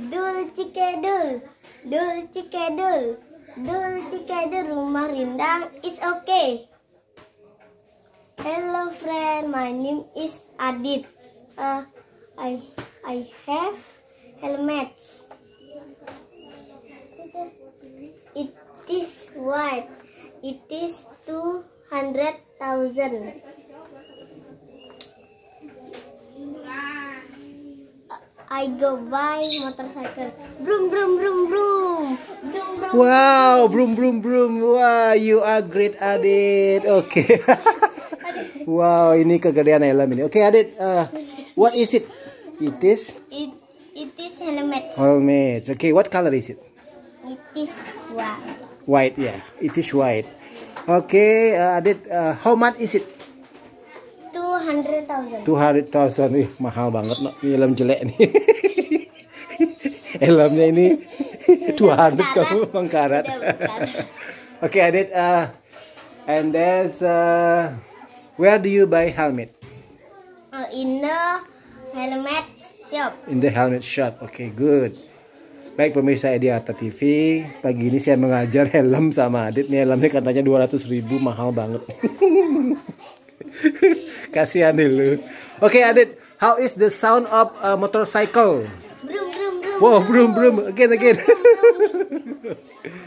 Dul cikedul, dul cikedul, dul cikedul rumah rindang is okay. Hello friend, my name is Adit. Uh, I I have helmets. It is white. It is two hundred thousand. I go by motorcycle. Brum brum brum brum Wow, brum. wow, brum Wah, Wow, you are great, Adit. Okay. wow, ini kegedean helm ini. Oke, okay, Adit. Uh, what is it? It is? It, it is helmet. Helmet. Okay, what color is it? It is white. White, yeah. It is white. Okay, uh, Adit, uh, how much is it? 200.000. 200.000 ih mahal banget no. helm jelek nih. Helmnya ini 200 kamu mengkarat. Oke, okay, Adit uh, and there's uh, where do you buy helmet? Oh, in the helmet shop. In the helmet shop. Oke, okay, good. Baik pemirsa Edi Arta TV, pagi ini saya mengajar helm sama Adit. Nih helmnya katanya 200 ribu mahal banget. Kasihan dulu. Oke, okay, Adit, how is the sound of a uh, motorcycle? Brum brum brum. Wow, brum brum. Again again. Brum, brum.